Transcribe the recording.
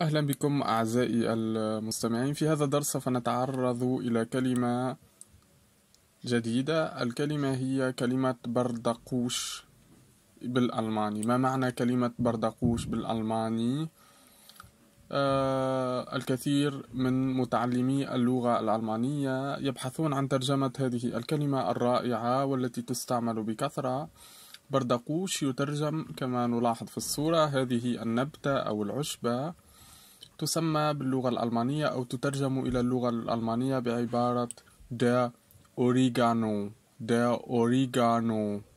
أهلا بكم أعزائي المستمعين في هذا الدرس نتعرض إلى كلمة جديدة الكلمة هي كلمة بردقوش بالألماني ما معنى كلمة بردقوش بالألماني؟ آه الكثير من متعلمي اللغة الألمانية يبحثون عن ترجمة هذه الكلمة الرائعة والتي تستعمل بكثرة بردقوش يترجم كما نلاحظ في الصورة هذه النبتة أو العشبة تسمى باللغة الألمانية أو تترجم إلى اللغة الألمانية بعبارة der Oregano der Oregano